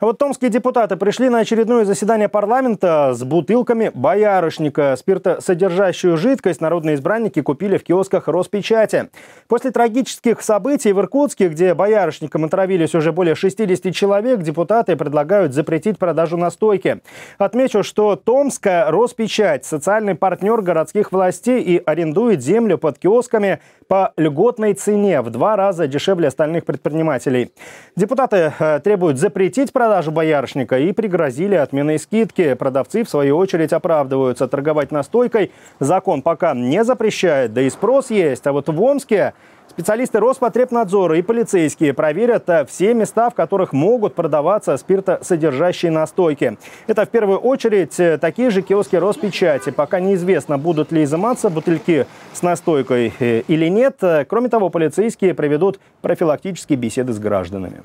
А вот томские депутаты пришли на очередное заседание парламента с бутылками боярышника. Спиртосодержащую жидкость народные избранники купили в киосках Роспечати. После трагических событий в Иркутске, где боярышником отравились уже более 60 человек, депутаты предлагают запретить продажу настойки. Отмечу, что Томская Роспечать – социальный партнер городских властей и арендует землю под киосками по льготной цене в два раза дешевле остальных предпринимателей. Депутаты э, требуют запретить продажу продажу боярышника и пригрозили отменой скидки. Продавцы, в свою очередь, оправдываются. Торговать настойкой закон пока не запрещает, да и спрос есть. А вот в Омске Специалисты Роспотребнадзора и полицейские проверят э, все места, в которых могут продаваться спиртосодержащие настойки. Это в первую очередь э, такие же киоски Роспечати. Пока неизвестно, будут ли изыматься бутыльки с настойкой э, или нет. Кроме того, полицейские проведут профилактические беседы с гражданами.